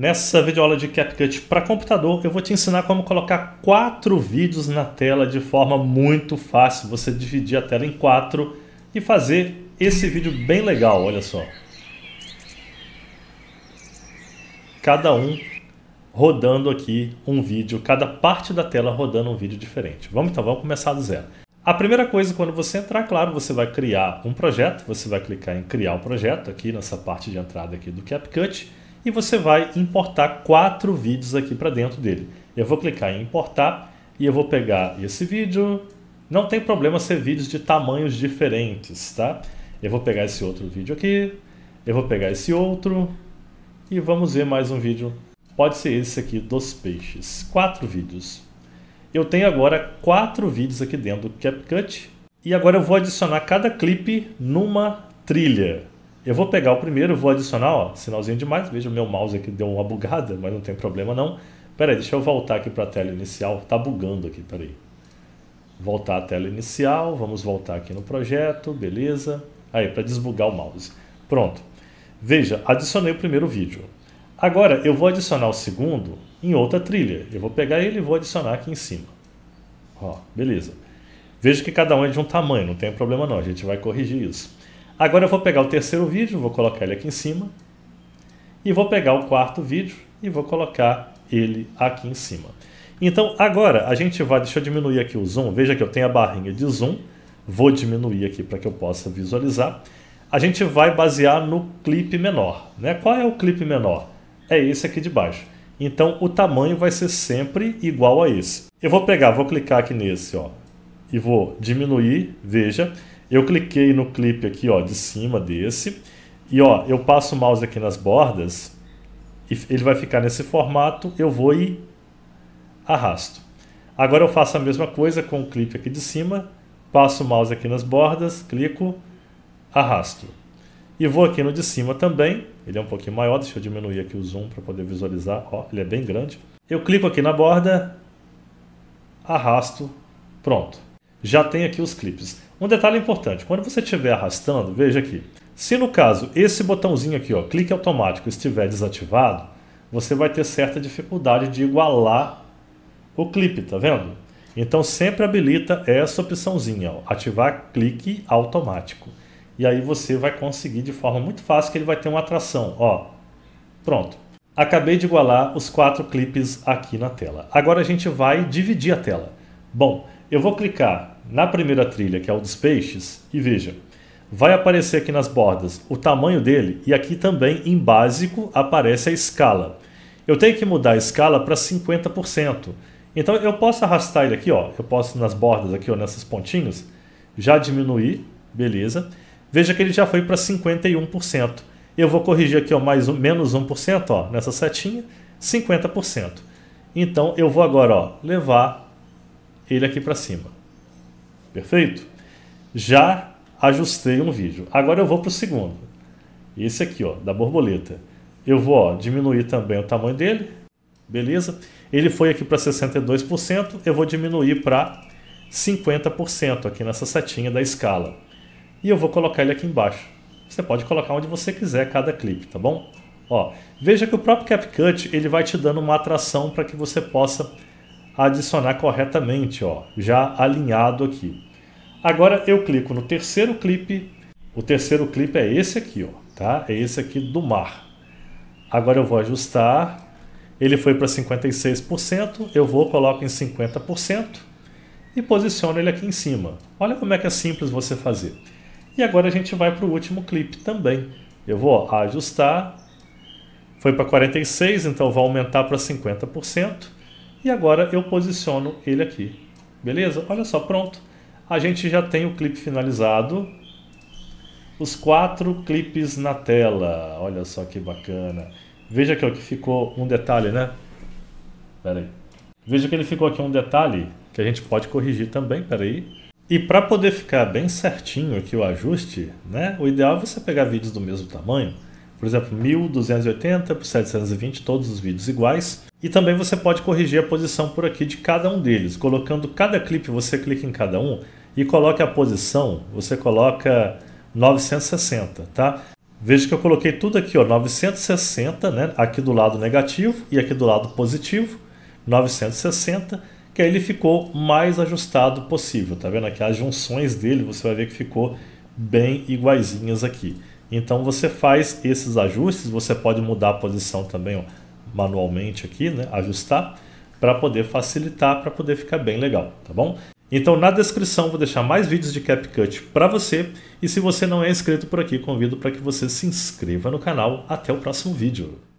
Nessa videoaula de CapCut para computador, eu vou te ensinar como colocar quatro vídeos na tela de forma muito fácil. Você dividir a tela em quatro e fazer esse vídeo bem legal, olha só. Cada um rodando aqui um vídeo, cada parte da tela rodando um vídeo diferente. Vamos então, vamos começar do zero. A primeira coisa, quando você entrar, claro, você vai criar um projeto, você vai clicar em criar o um projeto aqui nessa parte de entrada aqui do CapCut e você vai importar quatro vídeos aqui para dentro dele. Eu vou clicar em importar e eu vou pegar esse vídeo. Não tem problema ser vídeos de tamanhos diferentes, tá? Eu vou pegar esse outro vídeo aqui, eu vou pegar esse outro e vamos ver mais um vídeo. Pode ser esse aqui dos peixes. Quatro vídeos. Eu tenho agora quatro vídeos aqui dentro do CapCut e agora eu vou adicionar cada clipe numa trilha. Eu vou pegar o primeiro, vou adicionar, ó, sinalzinho demais. Veja o meu mouse aqui deu uma bugada, mas não tem problema não. Pera aí, deixa eu voltar aqui para a tela inicial. Tá bugando aqui, pera aí. Voltar à tela inicial, vamos voltar aqui no projeto, beleza. Aí, para desbugar o mouse. Pronto. Veja, adicionei o primeiro vídeo. Agora, eu vou adicionar o segundo em outra trilha. Eu vou pegar ele e vou adicionar aqui em cima. Ó, beleza. Veja que cada um é de um tamanho, não tem problema não, a gente vai corrigir isso. Agora eu vou pegar o terceiro vídeo, vou colocar ele aqui em cima. E vou pegar o quarto vídeo e vou colocar ele aqui em cima. Então agora a gente vai, deixa eu diminuir aqui o zoom, veja que eu tenho a barrinha de zoom, vou diminuir aqui para que eu possa visualizar. A gente vai basear no clipe menor, né? Qual é o clipe menor? É esse aqui de baixo. Então o tamanho vai ser sempre igual a esse. Eu vou pegar, vou clicar aqui nesse, ó, e vou diminuir, veja, eu cliquei no clipe aqui, ó, de cima desse, e ó, eu passo o mouse aqui nas bordas, e ele vai ficar nesse formato, eu vou e arrasto. Agora eu faço a mesma coisa com o clipe aqui de cima, passo o mouse aqui nas bordas, clico, arrasto. E vou aqui no de cima também, ele é um pouquinho maior, deixa eu diminuir aqui o zoom para poder visualizar, ó, ele é bem grande. Eu clico aqui na borda, arrasto, pronto já tem aqui os clipes. Um detalhe importante, quando você estiver arrastando, veja aqui. Se no caso esse botãozinho aqui, ó, clique automático, estiver desativado, você vai ter certa dificuldade de igualar o clipe, tá vendo? Então sempre habilita essa opçãozinha, ó, ativar clique automático. E aí você vai conseguir de forma muito fácil que ele vai ter uma atração, ó. Pronto. Acabei de igualar os quatro clipes aqui na tela. Agora a gente vai dividir a tela. Bom, eu vou clicar na primeira trilha, que é o dos peixes, e veja, vai aparecer aqui nas bordas o tamanho dele e aqui também em básico aparece a escala. Eu tenho que mudar a escala para 50%. Então eu posso arrastar ele aqui, ó, eu posso nas bordas aqui, ó, nessas pontinhos, já diminuir, beleza. Veja que ele já foi para 51%. Eu vou corrigir aqui, ó, mais um, menos 1%, ó, nessa setinha, 50%. Então eu vou agora, ó, levar ele aqui para cima. Perfeito? Já ajustei um vídeo. Agora eu vou para o segundo. Esse aqui, ó, da borboleta. Eu vou ó, diminuir também o tamanho dele. Beleza? Ele foi aqui para 62%. Eu vou diminuir para 50% aqui nessa setinha da escala. E eu vou colocar ele aqui embaixo. Você pode colocar onde você quiser cada clipe, tá bom? Ó, veja que o próprio CapCut ele vai te dando uma atração para que você possa adicionar corretamente, ó, já alinhado aqui. Agora eu clico no terceiro clipe. O terceiro clipe é esse aqui, ó, tá? É esse aqui do mar. Agora eu vou ajustar. Ele foi para 56%, eu vou coloco em 50% e posiciono ele aqui em cima. Olha como é que é simples você fazer. E agora a gente vai para o último clipe também. Eu vou ajustar. Foi para 46, então vou aumentar para 50% e agora eu posiciono ele aqui. Beleza? Olha só, pronto. A gente já tem o clipe finalizado. Os quatro clipes na tela. Olha só que bacana. Veja aqui ó, que ficou um detalhe, né? Pera aí. Veja que ele ficou aqui um detalhe que a gente pode corrigir também, pera aí. E para poder ficar bem certinho aqui o ajuste, né? O ideal é você pegar vídeos do mesmo tamanho. Por exemplo, 1280 por 720, todos os vídeos iguais e também você pode corrigir a posição por aqui de cada um deles. Colocando cada clipe, você clica em cada um e coloca a posição, você coloca 960, tá? Veja que eu coloquei tudo aqui, ó, 960, né? Aqui do lado negativo e aqui do lado positivo, 960, que aí ele ficou mais ajustado possível, tá vendo? Aqui as junções dele, você vai ver que ficou bem iguaizinhas aqui. Então você faz esses ajustes, você pode mudar a posição também, ó manualmente aqui, né? Ajustar para poder facilitar, para poder ficar bem legal, tá bom? Então na descrição vou deixar mais vídeos de CapCut para você e se você não é inscrito por aqui, convido para que você se inscreva no canal. Até o próximo vídeo.